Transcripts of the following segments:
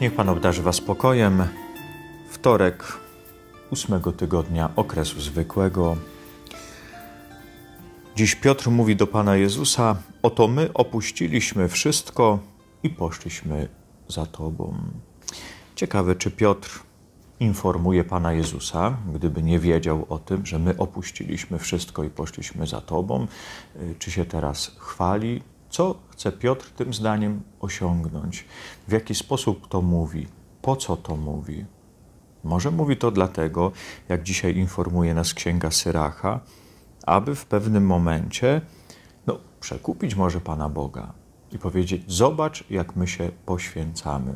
Niech Pan obdarzy Was spokojem. Wtorek ósmego tygodnia okresu zwykłego. Dziś Piotr mówi do Pana Jezusa: Oto my opuściliśmy wszystko i poszliśmy za Tobą. Ciekawe, czy Piotr informuje Pana Jezusa, gdyby nie wiedział o tym, że my opuściliśmy wszystko i poszliśmy za Tobą, czy się teraz chwali, co chce Piotr tym zdaniem osiągnąć? W jaki sposób to mówi? Po co to mówi? Może mówi to dlatego, jak dzisiaj informuje nas księga Syracha, aby w pewnym momencie no, przekupić może Pana Boga i powiedzieć: Zobacz, jak my się poświęcamy.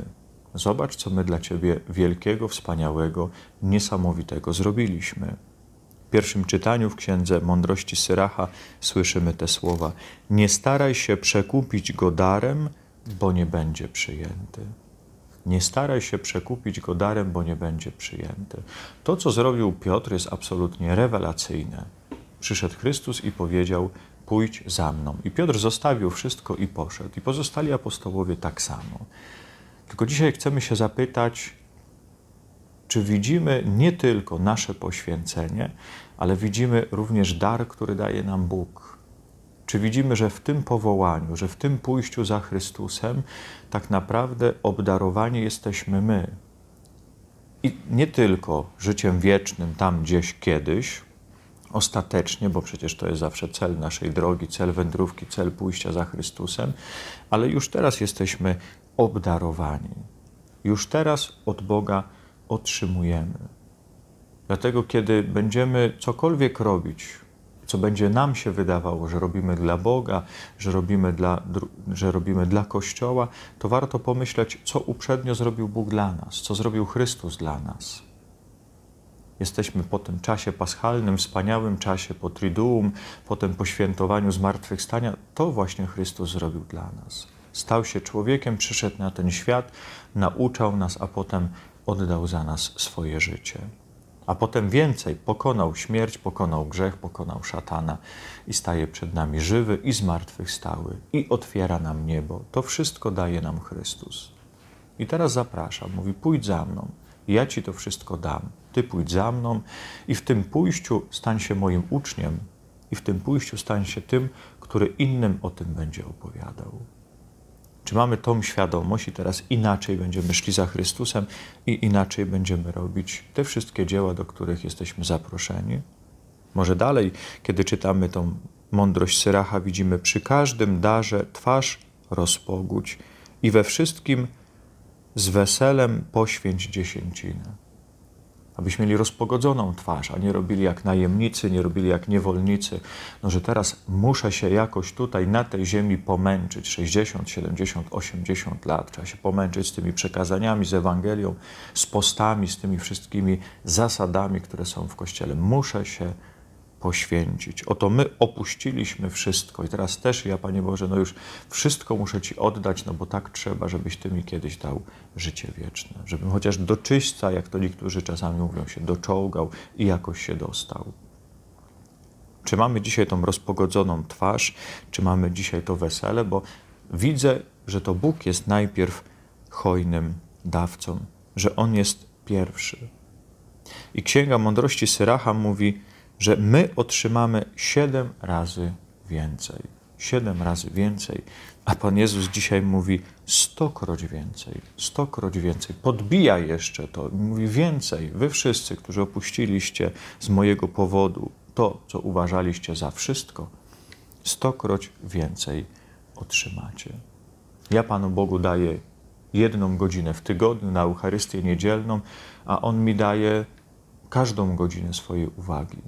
Zobacz, co my dla Ciebie wielkiego, wspaniałego, niesamowitego zrobiliśmy pierwszym czytaniu w Księdze Mądrości Syracha słyszymy te słowa: Nie staraj się przekupić go darem, bo nie będzie przyjęty. Nie staraj się przekupić go darem, bo nie będzie przyjęty. To, co zrobił Piotr, jest absolutnie rewelacyjne. Przyszedł Chrystus i powiedział: Pójdź za mną. I Piotr zostawił wszystko i poszedł. I pozostali apostołowie tak samo. Tylko dzisiaj chcemy się zapytać, czy widzimy nie tylko nasze poświęcenie, ale widzimy również dar, który daje nam Bóg. Czy widzimy, że w tym powołaniu, że w tym pójściu za Chrystusem tak naprawdę obdarowani jesteśmy my? I nie tylko życiem wiecznym tam gdzieś kiedyś, ostatecznie, bo przecież to jest zawsze cel naszej drogi, cel wędrówki, cel pójścia za Chrystusem, ale już teraz jesteśmy obdarowani. Już teraz od Boga otrzymujemy. Dlatego, kiedy będziemy cokolwiek robić, co będzie nam się wydawało, że robimy dla Boga, że robimy dla, że robimy dla Kościoła, to warto pomyśleć, co uprzednio zrobił Bóg dla nas, co zrobił Chrystus dla nas. Jesteśmy po tym czasie paschalnym, wspaniałym czasie po Triduum, po tym poświętowaniu zmartwychwstania. To właśnie Chrystus zrobił dla nas. Stał się człowiekiem, przyszedł na ten świat, nauczał nas, a potem oddał za nas swoje życie. A potem więcej, pokonał śmierć, pokonał grzech, pokonał szatana i staje przed nami żywy i zmartwychwstały i otwiera nam niebo. To wszystko daje nam Chrystus. I teraz zapraszam, mówi: pójdź za mną, ja ci to wszystko dam. Ty pójdź za mną i w tym pójściu stań się moim uczniem, i w tym pójściu stań się tym, który innym o tym będzie opowiadał. Czy mamy tą świadomość i teraz inaczej będziemy szli za Chrystusem i inaczej będziemy robić te wszystkie dzieła, do których jesteśmy zaproszeni? Może dalej, kiedy czytamy tą mądrość Syracha, widzimy przy każdym darze twarz rozpogódź i we wszystkim z weselem poświęć dziesięcinę abyśmy mieli rozpogodzoną twarz, a nie robili jak najemnicy, nie robili jak niewolnicy, no że teraz muszę się jakoś tutaj na tej ziemi pomęczyć, 60, 70, 80 lat, trzeba się pomęczyć z tymi przekazaniami, z Ewangelią, z postami, z tymi wszystkimi zasadami, które są w Kościele. Muszę się poświęcić. Oto my opuściliśmy wszystko i teraz też ja, Panie Boże, no już wszystko muszę Ci oddać, no bo tak trzeba, żebyś Ty mi kiedyś dał życie wieczne. Żebym chociaż do czyśca, jak to niektórzy czasami mówią, się doczołgał i jakoś się dostał. Czy mamy dzisiaj tą rozpogodzoną twarz, czy mamy dzisiaj to wesele, bo widzę, że to Bóg jest najpierw hojnym dawcą, że On jest pierwszy. I Księga Mądrości Syracha mówi, że my otrzymamy siedem razy więcej. Siedem razy więcej. A Pan Jezus dzisiaj mówi stokroć więcej, stokroć więcej. Podbija jeszcze to mówi więcej. Wy wszyscy, którzy opuściliście z mojego powodu to, co uważaliście za wszystko, stokroć więcej otrzymacie. Ja Panu Bogu daję jedną godzinę w tygodniu na Eucharystię niedzielną, a On mi daje każdą godzinę swojej uwagi.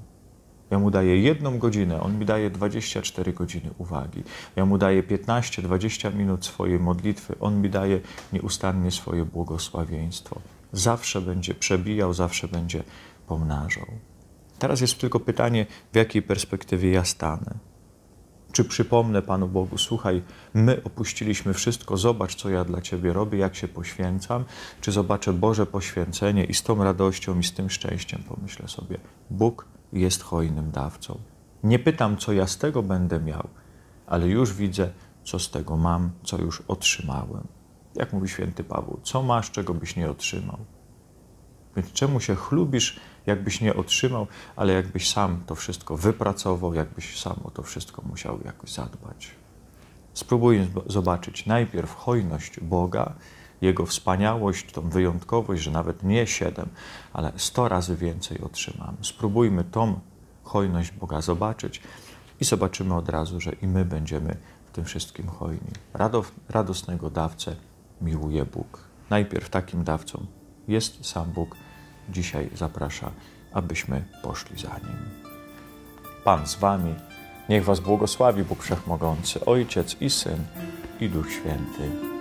Ja mu daję jedną godzinę, on mi daje 24 godziny uwagi. Ja mu daję 15-20 minut swojej modlitwy, on mi daje nieustannie swoje błogosławieństwo. Zawsze będzie przebijał, zawsze będzie pomnażał. Teraz jest tylko pytanie, w jakiej perspektywie ja stanę. Czy przypomnę Panu Bogu, słuchaj, my opuściliśmy wszystko, zobacz, co ja dla Ciebie robię, jak się poświęcam, czy zobaczę Boże poświęcenie i z tą radością i z tym szczęściem pomyślę sobie, Bóg jest hojnym dawcą. Nie pytam, co ja z tego będę miał, ale już widzę, co z tego mam, co już otrzymałem. Jak mówi święty Paweł, co masz, czego byś nie otrzymał? Więc czemu się chlubisz, jakbyś nie otrzymał, ale jakbyś sam to wszystko wypracował, jakbyś sam o to wszystko musiał jakoś zadbać? Spróbujmy zobaczyć najpierw hojność Boga, jego wspaniałość, tą wyjątkowość, że nawet nie siedem, ale sto razy więcej otrzymamy. Spróbujmy tą hojność Boga zobaczyć i zobaczymy od razu, że i my będziemy w tym wszystkim hojni. Radow, radosnego dawcę miłuje Bóg. Najpierw takim dawcą jest sam Bóg. Dzisiaj zaprasza, abyśmy poszli za Nim. Pan z Wami. Niech Was błogosławi Bóg Wszechmogący, Ojciec i Syn i Duch Święty.